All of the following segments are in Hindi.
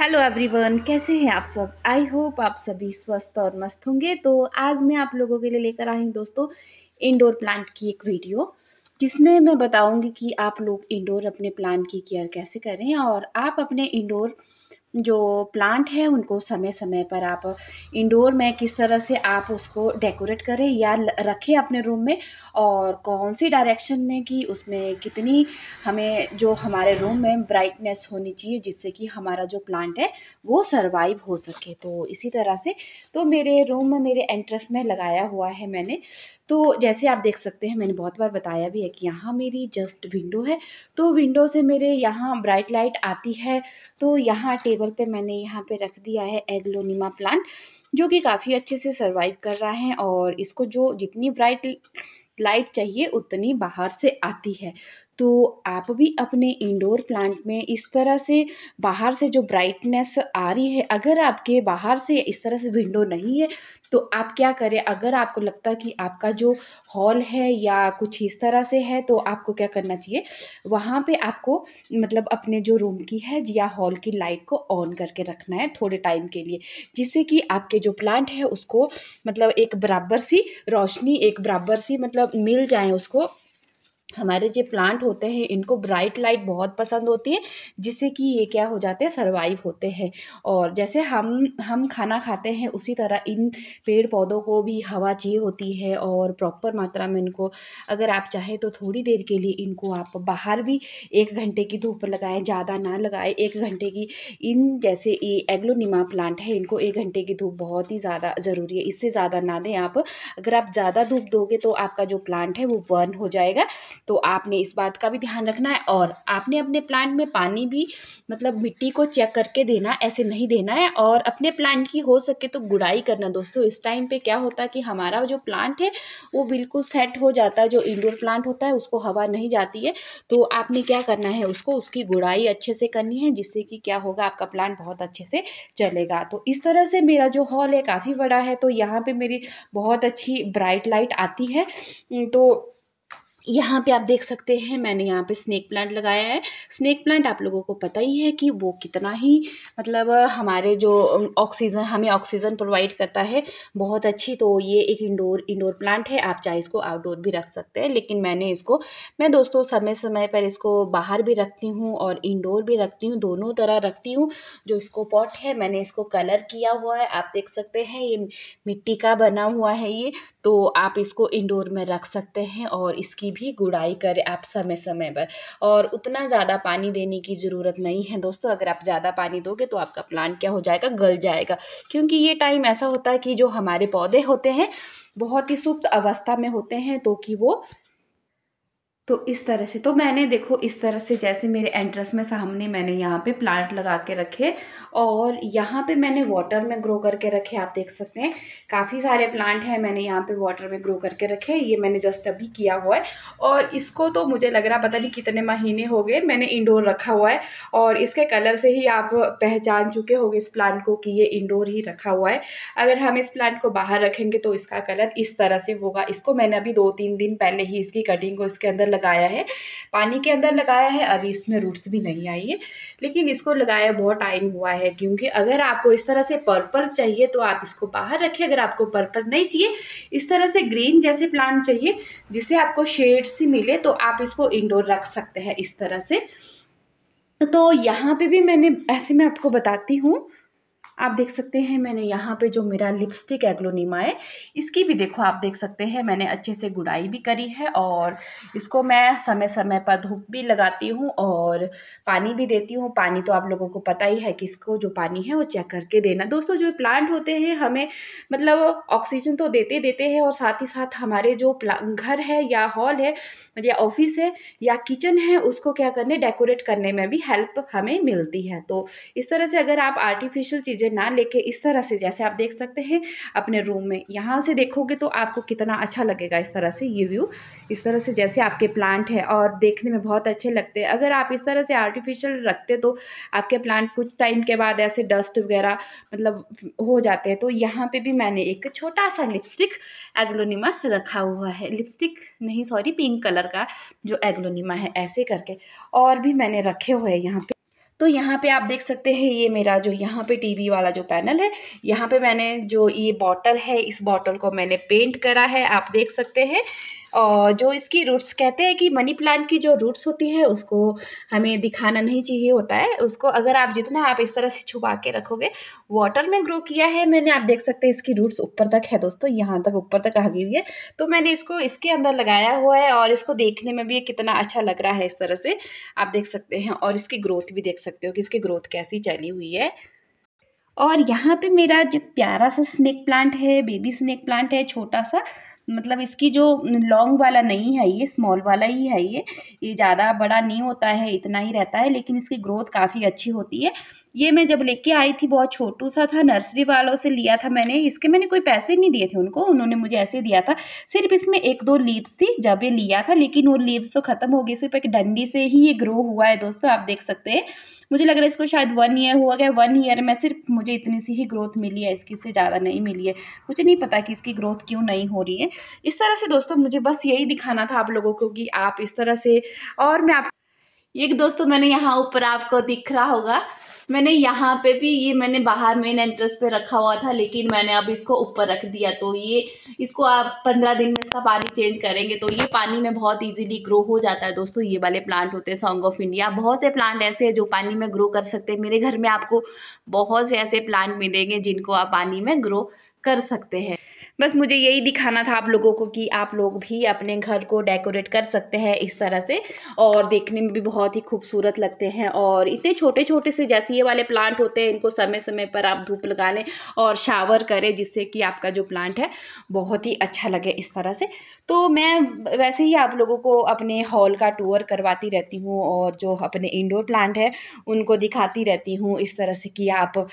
हेलो एवरीवन कैसे हैं आप सब आई होप आप सभी स्वस्थ और मस्त होंगे तो आज मैं आप लोगों के लिए लेकर आई हूँ दोस्तों इंडोर प्लांट की एक वीडियो जिसमें मैं बताऊंगी कि आप लोग इंडोर अपने प्लांट की केयर कैसे करें और आप अपने इंडोर जो प्लांट है उनको समय समय पर आप इंडोर में किस तरह से आप उसको डेकोरेट करें या रखें अपने रूम में और कौन सी डायरेक्शन में कि उसमें कितनी हमें जो हमारे रूम में ब्राइटनेस होनी चाहिए जिससे कि हमारा जो प्लांट है वो सर्वाइव हो सके तो इसी तरह से तो मेरे रूम में मेरे एंट्रेंस में लगाया हुआ है मैंने तो जैसे आप देख सकते हैं मैंने बहुत बार बताया भी है कि यहाँ मेरी जस्ट विंडो है तो विंडो से मेरे यहाँ ब्राइट लाइट आती है तो यहाँ टेबल पे मैंने यहाँ पे रख दिया है एग्लोनिमा प्लांट जो कि काफ़ी अच्छे से सर्वाइव कर रहा है और इसको जो जितनी ब्राइट लाइट चाहिए उतनी बाहर से आती है तो आप भी अपने इंडोर प्लांट में इस तरह से बाहर से जो ब्राइटनेस आ रही है अगर आपके बाहर से इस तरह से विंडो नहीं है तो आप क्या करें अगर आपको लगता है कि आपका जो हॉल है या कुछ इस तरह से है तो आपको क्या करना चाहिए वहाँ पे आपको मतलब अपने जो रूम की है या हॉल की लाइट को ऑन करके रखना है थोड़े टाइम के लिए जिससे कि आपके जो प्लांट है उसको मतलब एक बराबर सी रोशनी एक बराबर सी मतलब मिल जाए उसको हमारे जो प्लांट होते हैं इनको ब्राइट लाइट बहुत पसंद होती है जिससे कि ये क्या हो जाते हैं सर्वाइव होते हैं और जैसे हम हम खाना खाते हैं उसी तरह इन पेड़ पौधों को भी हवा चाहिए होती है और प्रॉपर मात्रा में इनको अगर आप चाहें तो थोड़ी देर के लिए इनको आप बाहर भी एक घंटे की धूप लगाएं ज़्यादा ना लगाएं एक घंटे की इन जैसे ये एग्लोनिमा प्लांट है इनको एक घंटे की धूप बहुत ही ज़्यादा ज़रूरी है इससे ज़्यादा ना दें आप अगर आप ज़्यादा धूप दोगे तो आपका जो प्लांट है वो बर्न हो जाएगा तो आपने इस बात का भी ध्यान रखना है और आपने अपने प्लांट में पानी भी मतलब मिट्टी को चेक करके देना ऐसे नहीं देना है और अपने प्लांट की हो सके तो गुड़ाई करना दोस्तों इस टाइम पे क्या होता है कि हमारा जो प्लांट है वो बिल्कुल सेट हो जाता है जो इंडोर प्लांट होता है उसको हवा नहीं जाती है तो आपने क्या करना है उसको उसकी गुड़ाई अच्छे से करनी है जिससे कि क्या होगा आपका प्लांट बहुत अच्छे से चलेगा तो इस तरह से मेरा जो हॉल है काफ़ी बड़ा है तो यहाँ पर मेरी बहुत अच्छी ब्राइट लाइट आती है तो यहाँ पे आप देख सकते हैं मैंने यहाँ पे स्नेक प्लांट लगाया है स्नेक प्लांट आप लोगों को पता ही है कि वो कितना ही मतलब हमारे जो ऑक्सीजन हमें ऑक्सीजन प्रोवाइड करता है बहुत अच्छी तो ये एक इंडोर इंडोर प्लांट है आप चाहे इसको आउटडोर भी रख सकते हैं लेकिन मैंने इसको मैं दोस्तों समय समय पर इसको बाहर भी रखती हूँ और इनडोर भी रखती हूँ दोनों तरह रखती हूँ जो इसको पॉट है मैंने इसको कलर किया हुआ है आप देख सकते हैं ये मिट्टी का बना हुआ है ये तो आप इसको इनडोर में रख सकते हैं और इसकी भी गुड़ाई करें आप समय समय पर और उतना ज़्यादा पानी देने की ज़रूरत नहीं है दोस्तों अगर आप ज़्यादा पानी दोगे तो आपका प्लांट क्या हो जाएगा गल जाएगा क्योंकि ये टाइम ऐसा होता है कि जो हमारे पौधे होते हैं बहुत ही सुप्त अवस्था में होते हैं तो कि वो तो इस तरह से तो मैंने देखो इस तरह से जैसे मेरे एंट्रेंस में सामने मैंने यहाँ पे प्लांट लगा के रखे और यहाँ पे मैंने वाटर में ग्रो करके रखे आप देख सकते हैं काफ़ी सारे प्लांट हैं मैंने यहाँ पे वाटर में ग्रो करके रखे ये मैंने जस्ट अभी किया हुआ है और इसको तो मुझे लग रहा पता नहीं कितने महीने हो गए मैंने इंडोर रखा हुआ है और इसके कलर से ही आप पहचान चुके हो इस प्लांट को कि ये इंडोर ही रखा हुआ है अगर हम इस प्लांट को बाहर रखेंगे तो इसका कलर इस तरह से होगा इसको मैंने अभी दो तीन दिन पहले ही इसकी कटिंग को इसके अंदर लगाया है पानी के अंदर लगाया है अभी इसमें रूट्स भी नहीं आई है लेकिन इसको लगाया बहुत टाइम हुआ है क्योंकि अगर आपको इस तरह से पर्पल चाहिए तो आप इसको बाहर रखें अगर आपको पर्पल नहीं चाहिए इस तरह से ग्रीन जैसे प्लांट चाहिए जिसे आपको शेड से मिले तो आप इसको इनडोर रख सकते हैं इस तरह से तो यहाँ पे भी मैंने ऐसे मैं आपको बताती हूँ आप देख सकते हैं मैंने यहाँ पे जो मेरा लिपस्टिक एग्लोनीमा है इसकी भी देखो आप देख सकते हैं मैंने अच्छे से गुड़ाई भी करी है और इसको मैं समय समय पर धूप भी लगाती हूँ और पानी भी देती हूँ पानी तो आप लोगों को पता ही है कि इसको जो पानी है वो चेक करके देना दोस्तों जो प्लांट होते हैं हमें मतलब ऑक्सीजन तो देते देते हैं और साथ ही साथ हमारे जो घर है या हॉल है या ऑफिस है या किचन है उसको क्या करने डेकोरेट करने में भी हेल्प हमें मिलती है तो इस तरह से अगर आप आर्टिफिशियल चीज़ें चीज़ें ना लेके इस तरह से जैसे आप देख सकते हैं अपने रूम में यहाँ से देखोगे तो आपको कितना अच्छा लगेगा इस तरह से ये व्यू इस तरह से जैसे आपके प्लांट है और देखने में बहुत अच्छे लगते हैं अगर आप इस तरह से आर्टिफिशियल रखते तो आपके प्लांट कुछ टाइम के बाद ऐसे डस्ट वगैरह मतलब हो जाते हैं तो यहाँ पर भी मैंने एक छोटा सा लिपस्टिक एग्लोनिमा रखा हुआ है लिपस्टिक नहीं सॉरी पिंक कलर का जो एग्लोनिमा है ऐसे करके और भी मैंने रखे हुए हैं यहाँ पे तो यहाँ पे आप देख सकते हैं ये मेरा जो यहाँ पे टीवी वाला जो पैनल है यहाँ पे मैंने जो ये बॉटल है इस बॉटल को मैंने पेंट करा है आप देख सकते हैं और जो इसकी रूट्स कहते हैं कि मनी प्लांट की जो रूट्स होती है उसको हमें दिखाना नहीं चाहिए होता है उसको अगर आप जितना आप इस तरह से छुपा के रखोगे वाटर में ग्रो किया है मैंने आप देख सकते हैं इसकी रूट्स ऊपर तक है दोस्तों यहाँ तक ऊपर तक आ गई हुई है तो मैंने इसको इसके अंदर लगाया हुआ है और इसको देखने में भी कितना अच्छा लग रहा है इस तरह से आप देख सकते हैं और इसकी ग्रोथ भी देख सकते हो कि इसकी ग्रोथ कैसी चली हुई है और यहाँ पे मेरा जो प्यारा सा स्नेक प्लांट है बेबी स्नेक प्लांट है छोटा सा मतलब इसकी जो लॉन्ग वाला नहीं है ये स्मॉल वाला ही है ये ये ज़्यादा बड़ा नहीं होता है इतना ही रहता है लेकिन इसकी ग्रोथ काफ़ी अच्छी होती है ये मैं जब लेके आई थी बहुत छोटू सा था नर्सरी वालों से लिया था मैंने इसके मैंने कोई पैसे नहीं दिए थे उनको उन्होंने मुझे ऐसे दिया था सिर्फ इसमें एक दो लीव्स थी जब ये लिया था लेकिन वो लीव्स तो ख़त्म हो गई सिर्फ एक डंडी से ही ये ग्रो हुआ है दोस्तों आप देख सकते हैं मुझे लग रहा है इसको शायद वन ईयर हुआ गया वन ईयर में सिर्फ मुझे इतनी सी ही ग्रोथ मिली है इसकी से ज़्यादा नहीं मिली है मुझे नहीं पता कि इसकी ग्रोथ क्यों नहीं हो रही है इस तरह से दोस्तों मुझे बस यही दिखाना था आप लोगों को कि आप इस तरह से और मैं आप एक दोस्तों मैंने यहाँ ऊपर आपको दिख रहा होगा मैंने यहाँ पे भी ये मैंने बाहर मेन एंट्रेंस पे रखा हुआ था लेकिन मैंने अब इसको ऊपर रख दिया तो ये इसको आप पंद्रह दिन में इसका पानी चेंज करेंगे तो ये पानी में बहुत इजीली ग्रो हो जाता है दोस्तों ये वाले प्लांट होते हैं सॉन्ग ऑफ इंडिया बहुत से प्लांट ऐसे हैं जो पानी में ग्रो कर सकते हैं मेरे घर में आपको बहुत से ऐसे प्लांट मिलेंगे जिनको आप पानी में ग्रो कर सकते हैं बस मुझे यही दिखाना था आप लोगों को कि आप लोग भी अपने घर को डेकोरेट कर सकते हैं इस तरह से और देखने में भी बहुत ही खूबसूरत लगते हैं और इतने छोटे छोटे से जैसे ये वाले प्लांट होते हैं इनको समय समय पर आप धूप लगा लें और शावर करें जिससे कि आपका जो प्लांट है बहुत ही अच्छा लगे इस तरह से तो मैं वैसे ही आप लोगों को अपने हॉल का टूर करवाती रहती हूँ और जो अपने इंडोर प्लांट है उनको दिखाती रहती हूँ इस तरह से कि आप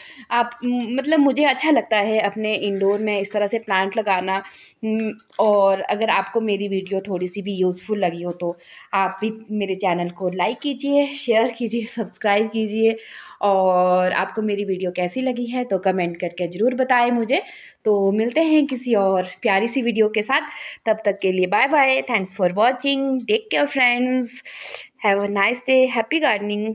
आप मतलब मुझे अच्छा लगता है अपने इंडोर में इस तरह से प्लांट कमेंट लगाना हम्म, और अगर आपको मेरी वीडियो थोड़ी सी भी यूज़फुल लगी हो तो आप भी मेरे चैनल को लाइक कीजिए शेयर कीजिए सब्सक्राइब कीजिए और आपको मेरी वीडियो कैसी लगी है तो कमेंट करके ज़रूर बताएं मुझे तो मिलते हैं किसी और प्यारी सी वीडियो के साथ तब तक के लिए bye bye thanks for watching take care friends have a nice day happy gardening